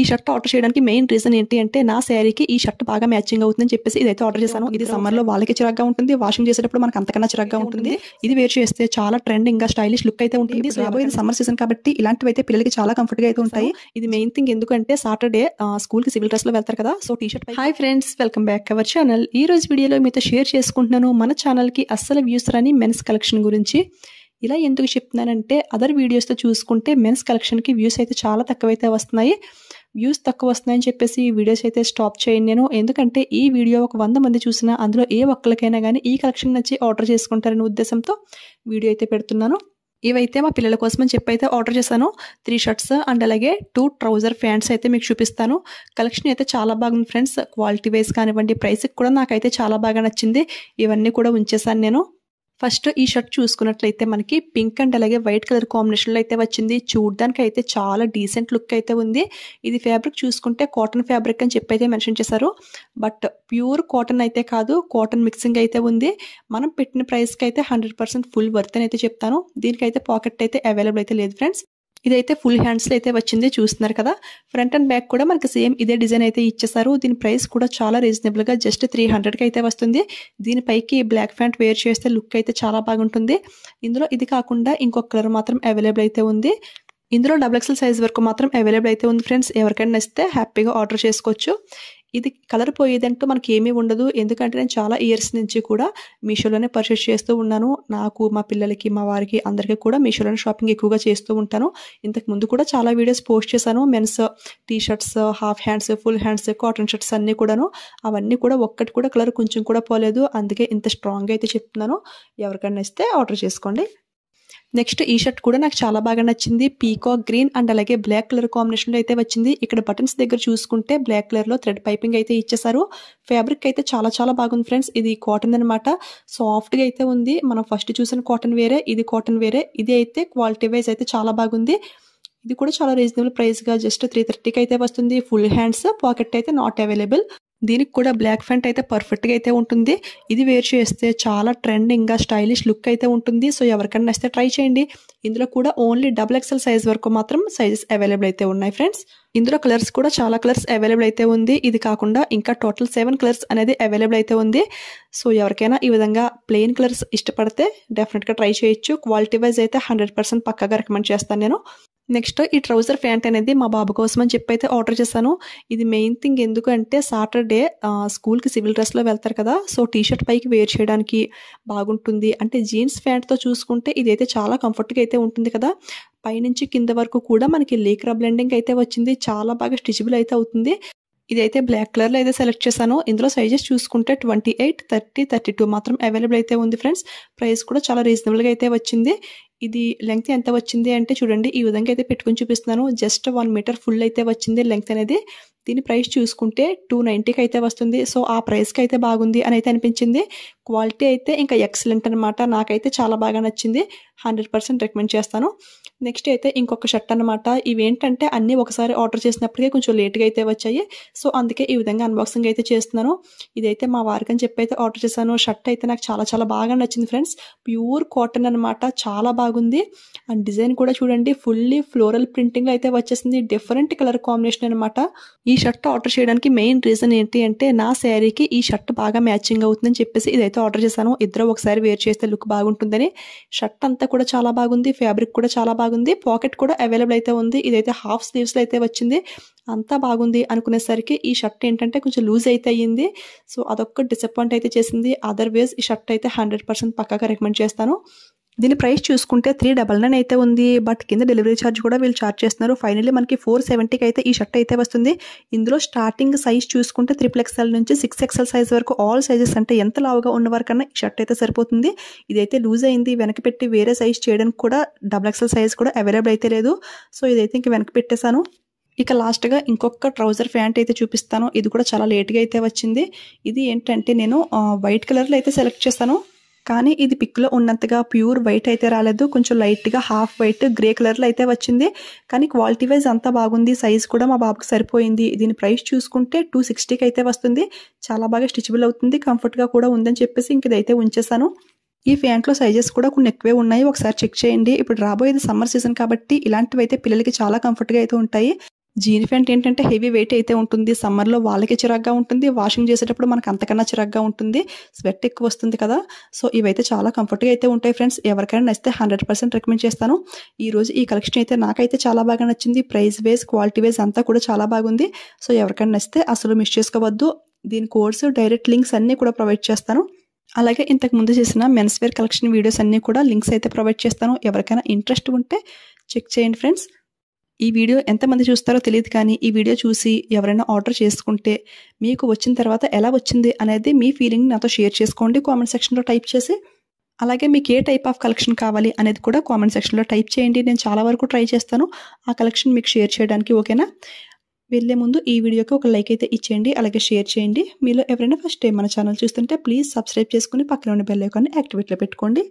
ఈ shirt order చేయడానికి main reason ఏంటి అంటే నా శారీకి ఈ షర్ట్ బాగా మ్యాచింగ్ అవుతుందని చెప్పేసి ఇదైతే ఆర్డర్ చేశాను ఇది సమ్మర్ లో వాళ్ళకి చిరాగ్గా ఉంటుంది వాషింగ్ చేసేటప్పుడు మనకు అంతకన్నా చిరాగ్గా ఉంటుంది ఇది వేరు చేస్తే చాలా ట్రెండింగ్ ఇంకా స్టైలిష్ లుక్ అయితే ఉంటుంది రాబోయే సమ్మర్ సీజన్ కాబట్టి ఇలాంటివి అయితే పిల్లలకి చాలా కంఫర్ట్ గా అయితే ఉంటాయి ఇది మెయిన్ థింగ్ ఎందుకంటే సాటర్డే స్కూల్ కి సివిల్ డ్రెస్ లో వెళ్తారు కదా so T shirt hi friends welcome back our channel ఈ రోజు వీడియోలో మీతో షేర్ చేసుకుంటున్నాను మన ఛానల్ కి అస్సలు వ్యూస్ రాని మెన్స్ కలెక్షన్ గురించి ఇలా ఎందుకు చెప్తున్నానంటే అదర్ వీడియోస్తో చూసుకుంటే మెన్స్ కలెక్షన్కి వ్యూస్ అయితే చాలా తక్కువైతే వస్తున్నాయి వ్యూస్ తక్కువ వస్తున్నాయని చెప్పేసి ఈ వీడియోస్ అయితే స్టాప్ చేయండి నేను ఎందుకంటే ఈ వీడియో ఒక వంద మంది చూసినా అందులో ఏ ఒక్కరికైనా కానీ ఈ కలెక్షన్ నచ్చి ఆర్డర్ చేసుకుంటారనే ఉద్దేశంతో వీడియో అయితే పెడుతున్నాను ఇవైతే మా పిల్లల కోసం అని చెప్పి అయితే ఆర్డర్ చేశాను త్రీ షర్ట్స్ అండ్ అలాగే టూ ట్రౌజర్ ప్యాంట్స్ అయితే మీకు చూపిస్తాను కలెక్షన్ అయితే చాలా బాగుంది ఫ్రెండ్స్ క్వాలిటీ వైజ్ కానివ్వండి ప్రైస్కి కూడా నాకైతే చాలా బాగా నచ్చింది ఇవన్నీ కూడా ఉంచేసాను నేను ఫస్ట్ ఈ షర్ట్ చూసుకున్నట్లయితే మనకి పింక్ అండ్ అలాగే వైట్ కలర్ కాంబినేషన్లో అయితే వచ్చింది చూడడానికి అయితే చాలా డీసెంట్ లుక్ అయితే ఉంది ఇది ఫ్యాబ్రిక్ చూసుకుంటే కాటన్ ఫ్యాబ్రిక్ అని చెప్పి అయితే మెన్షన్ చేశారు బట్ ప్యూర్ కాటన్ అయితే కాదు కాటన్ మిక్సింగ్ అయితే ఉంది మనం పెట్టిన ప్రైస్కి అయితే హండ్రెడ్ ఫుల్ వర్త్ అని అయితే చెప్తాను దీనికైతే పాకెట్ అయితే అవైలబుల్ అయితే లేదు ఫ్రెండ్స్ ఇదైతే ఫుల్ హ్యాండ్స్లో అయితే వచ్చింది చూస్తున్నారు కదా ఫ్రంట్ అండ్ బ్యాక్ కూడా మనకి సేమ్ ఇదే డిజైన్ అయితే ఇచ్చేసారు దీని ప్రైస్ కూడా చాలా రీజనబుల్గా జస్ట్ త్రీ హండ్రెడ్కి అయితే వస్తుంది దీనిపైకి బ్లాక్ ప్యాంట్ వేర్ చేస్తే లుక్ అయితే చాలా బాగుంటుంది ఇందులో ఇది కాకుండా ఇంకొక కలర్ మాత్రం అవైలబుల్ అయితే ఉంది ఇందులో డబుల్ ఎక్సెల్ సైజ్ వరకు మాత్రం అవైలబుల్ అయితే ఉంది ఫ్రెండ్స్ ఎవరికైనా నచ్చితే హ్యాపీగా ఆర్డర్ చేసుకోవచ్చు ఇది కలర్ పోయేదంటూ మనకి ఏమీ ఉండదు ఎందుకంటే నేను చాలా ఇయర్స్ నుంచి కూడా మీషోలోనే పర్చేస్ చేస్తూ ఉన్నాను నాకు మా పిల్లలకి మా వారికి అందరికీ కూడా మీషోలోనే షాపింగ్ ఎక్కువగా చేస్తూ ఉంటాను ఇంతకు ముందు కూడా చాలా వీడియోస్ పోస్ట్ చేశాను men's T shirts half hands full hands cotton shirts అన్నీ కూడాను అవన్నీ కూడా ఒక్కటి కూడా కలర్ కొంచెం కూడా పోలేదు అందుకే ఇంత స్ట్రాంగ్గా అయితే చెప్తున్నాను ఎవరికైనా ఇస్తే ఆర్డర్ చేసుకోండి నెక్స్ట్ ఈ షర్ట్ కూడా నాకు చాలా బాగా నచ్చింది పీకాక్ గ్రీన్ అండ్ అలాగే బ్లాక్ కలర్ కాంబినేషన్లో అయితే వచ్చింది ఇక్కడ బటన్స్ దగ్గర చూసుకుంటే బ్లాక్ కలర్లో థ్రెడ్ పైపింగ్ అయితే ఇచ్చేసారు ఫ్యాబ్రిక్ అయితే చాలా చాలా బాగుంది ఫ్రెండ్స్ ఇది కాటన్ అనమాట సాఫ్ట్గా అయితే ఉంది మనం ఫస్ట్ చూసిన కాటన్ వేరే ఇది కాటన్ వేరే ఇది అయితే క్వాలిటీ వైజ్ అయితే చాలా బాగుంది ఇది కూడా చాలా రీజనబుల్ ప్రైస్గా జస్ట్ త్రీ థర్టీకి అయితే వస్తుంది ఫుల్ హ్యాండ్స్ పాకెట్ అయితే నాట్ అవైలబుల్ దీనికి కూడా బ్లాక్ ఫ్యాంట్ అయితే పర్ఫెక్ట్గా అయితే ఉంటుంది ఇది వేర్ చేస్తే చాలా ట్రెండింగ్గా స్టైలిష్ లుక్ అయితే ఉంటుంది సో ఎవరికైనా నచ్చితే ట్రై చేయండి ఇందులో కూడా ఓన్లీ డబుల్ ఎక్సెల్ సైజ్ వరకు మాత్రం సైజెస్ అవైలబుల్ అయితే ఉన్నాయి ఫ్రెండ్స్ ఇందులో కలర్స్ కూడా చాలా కలర్స్ అవైలబుల్ అయితే ఉంది ఇది కాకుండా ఇంకా టోటల్ సెవెన్ కలర్స్ అనేది అవైలబుల్ అయితే ఉంది సో ఎవరికైనా ఈ విధంగా ప్లెయిన్ కలర్స్ ఇష్టపడితే డెఫినెట్గా ట్రై చేయొచ్చు క్వాలిటీ వైజ్ అయితే హండ్రెడ్ పర్సెంట్ పక్కగా రికమెండ్ చేస్తాను నేను నెక్స్ట్ ఈ ట్రౌజర్ ప్యాంట్ అనేది మా బాబు కోసం అని చెప్పి అయితే ఆర్డర్ చేశాను ఇది మెయిన్ థింగ్ ఎందుకంటే సాటర్డే స్కూల్కి సివిల్ డ్రెస్లో వెళ్తారు కదా సో టీషర్ట్ పైకి వేర్ చేయడానికి బాగుంటుంది అంటే జీన్స్ ప్యాంట్తో చూసుకుంటే ఇది అయితే చాలా కంఫర్ట్గా అయితే ఉంటుంది కదా పైనుంచి కింద వరకు కూడా మనకి లేక్రా బ్లెండింగ్ అయితే వచ్చింది చాలా బాగా స్టిచబుల్ అయితే అవుతుంది ఇదైతే బ్లాక్ కలర్లో అయితే సెలెక్ట్ చేశాను ఇందులో సైజెస్ చూసుకుంటే twenty eight thirty thirty two మాత్రం అవైలబుల్ అయితే ఉంది ఫ్రెండ్స్ ప్రైస్ కూడా చాలా రీజనబుల్గా అయితే వచ్చింది ఇది లెంగ్త్ ఎంత వచ్చింది అంటే చూడండి ఈ విధంగా అయితే పెట్టుకుని చూపిస్తున్నాను జస్ట్ వన్ మీటర్ ఫుల్ అయితే వచ్చింది లెంగ్త్ అనేది దీని ప్రైస్ చూసుకుంటే టూ నైంటీకి అయితే వస్తుంది సో ఆ ప్రైస్కి అయితే బాగుంది అని అయితే అనిపించింది క్వాలిటీ అయితే ఇంకా ఎక్సలెంట్ అనమాట నాకైతే చాలా బాగా నచ్చింది హండ్రెడ్ పర్సెంట్ రికమెండ్ చేస్తాను నెక్స్ట్ అయితే ఇంకొక షర్ట్ అనమాట ఇవేంటంటే అన్నీ ఒకసారి ఆర్డర్ చేసినప్పటికీ కొంచెం లేట్గా అయితే వచ్చాయి సో అందుకే ఈ విధంగా అన్బాక్సింగ్ అయితే చేస్తున్నాను ఇదైతే మా వారికి అని చెప్పి అయితే ఆర్డర్ చేశాను షర్ట్ అయితే నాకు చాలా చాలా బాగా నచ్చింది ఫ్రెండ్స్ ప్యూర్ కాటన్ అనమాట చాలా బాగుంది అండ్ డిజైన్ కూడా చూడండి ఫుల్లీ ఫ్లోరల్ ప్రింటింగ్లో అయితే వచ్చేసింది డిఫరెంట్ కలర్ కాంబినేషన్ అనమాట ఈ ఈ షర్ట్ ఆర్డర్ చేయడానికి మెయిన్ రీజన్ ఏంటి అంటే నా శారీకి ఈ షర్ట్ బాగా మ్యాచింగ్ అవుతుందని చెప్పేసి ఇదైతే ఆర్డర్ చేశాను ఇద్దరు ఒకసారి వేర్ చేస్తే లుక్ బాగుంటుందని షర్ట్ అంతా కూడా చాలా బాగుంది ఫ్యాబ్రిక్ కూడా చాలా బాగుంది పాకెట్ కూడా అవైలబుల్ అయితే ఉంది ఇదైతే హాఫ్ స్లీవ్స్లో అయితే వచ్చింది అంతా బాగుంది అనుకునేసరికి ఈ షర్ట్ ఏంటంటే కొంచెం లూజ్ అయితే అయ్యింది సో అదొక్క డిసప్పాయింట్ అయితే చేసింది అదర్వేస్ ఈ షర్ట్ అయితే హండ్రెడ్ పర్సెంట్ పక్కాగా రికమెండ్ చేస్తాను దీని ప్రైస్ చూసుకుంటే త్రీ డబల్ నైన్ అయితే ఉంది బట్ కింద డెలివరీ ఛార్జ్ కూడా వీళ్ళు ఛార్జ్ చేస్తున్నారు ఫైనల్లీ మనకి ఫోర్ సెవెంటీకి అయితే ఈ షర్ట్ అయితే వస్తుంది ఇందులో స్టార్టింగ్ సైజ్ చూసుకుంటే త్రిపుల్ ఎక్స్ఎల్ నుంచి సిక్స్ ఎక్స్ఎల్ సైజ్ వరకు ఆల్ సైజెస్ అంటే ఎంత లావుగా ఉన్న వరకన్నా ఈ షర్ట్ అయితే సరిపోతుంది ఇదైతే లూజ్ అయింది వెనక పెట్టి వేరే సైజ్ చేయడానికి కూడా డబల్ ఎక్స్ఎల్ సైజ్ కూడా అవైలబుల్ అయితే లేదు సో ఇదైతే ఇంక వెనక పెట్టేశాను ఇక లాస్ట్గా ఇంకొక ట్రౌజర్ ప్యాంట్ అయితే చూపిస్తాను ఇది కూడా చాలా లేట్గా అయితే వచ్చింది ఇది ఏంటంటే నేను వైట్ కలర్లో అయితే సెలెక్ట్ చేశాను కానీ ఇది పిక్లో ఉన్నంతగా ప్యూర్ వైట్ అయితే రాలేదు కొంచెం లైట్గా హాఫ్ వైట్ గ్రే కలర్లో అయితే వచ్చింది కానీ క్వాలిటీ వైజ్ అంతా బాగుంది సైజ్ కూడా మా బాబుకి సరిపోయింది దీని ప్రైస్ చూసుకుంటే టూ సిక్స్టీకి అయితే వస్తుంది చాలా బాగా స్టిచబుల్ అవుతుంది కంఫర్ట్గా కూడా ఉందని చెప్పేసి ఇంక ఇదైతే ఉంచేసాను ఈ ప్యాంట్లో సైజెస్ కూడా కొన్ని ఎక్కువే ఉన్నాయి ఒకసారి చెక్ చేయండి ఇప్పుడు రాబోయేది సమ్మర్ సీజన్ కాబట్టి ఇలాంటివి అయితే పిల్లలకి చాలా కంఫర్ట్గా అయితే ఉంటాయి జీన్ ప్యాంట్ ఏంటంటే హెవీ వెయిట్ అయితే ఉంటుంది సమ్మర్లో వాళ్ళకి చిరాగ్గా ఉంటుంది వాషింగ్ చేసేటప్పుడు మనకు అంతకన్నా చిరాగ్గా ఉంటుంది స్వెట్ ఎక్కువ వస్తుంది కదా సో ఇవైతే చాలా కంఫర్ట్గా అయితే ఉంటాయి ఫ్రెండ్స్ ఎవరికైనా నచ్చితే హండ్రెడ్ పర్సెంట్ రికమెండ్ చేస్తాను ఈ రోజు ఈ కలెక్షన్ అయితే నాకైతే చాలా బాగా నచ్చింది ప్రైస్ వేస్ క్వాలిటీ వేస్ అంతా కూడా చాలా బాగుంది సో ఎవరికైనా నచ్చితే అసలు మిస్ చేసుకోవద్దు దీని కోర్స్ డైరెక్ట్ లింక్స్ అన్నీ కూడా ప్రొవైడ్ చేస్తాను అలాగే ఇంతకు ముందు చేసిన మెన్స్వేర్ కలెక్షన్ వీడియోస్ అన్నీ కూడా లింక్స్ అయితే ప్రొవైడ్ చేస్తాను ఎవరికైనా ఇంట్రెస్ట్ ఉంటే చెక్ చేయండి ఫ్రెండ్స్ ఈ వీడియో ఎంతమంది చూస్తారో తెలియదు కానీ ఈ వీడియో చూసి ఎవరైనా ఆర్డర్ చేసుకుంటే మీకు వచ్చిన తర్వాత ఎలా వచ్చింది అనేది మీ ఫీలింగ్ నాతో షేర్ చేసుకోండి కామెంట్ సెక్షన్లో టైప్ చేసి అలాగే మీకు ఏ టైప్ ఆఫ్ కలెక్షన్ కావాలి అనేది కూడా కామెంట్ సెక్షన్లో టైప్ చేయండి నేను చాలా వరకు ట్రై చేస్తాను ఆ కలెక్షన్ మీకు షేర్ చేయడానికి ఓకేనా వెళ్ళే ముందు ఈ వీడియోకి ఒక లైక్ అయితే ఇచ్చేయండి అలాగే షేర్ చేయండి మీలో ఎవరైనా ఫస్ట్ టైం మన ఛానల్ చూస్తుంటే ప్లీజ్ సబ్స్క్రైబ్ చేసుకుని పక్కన ఉన్న బెల్లైకాన్ని యాక్టివేట్లో పెట్టుకోండి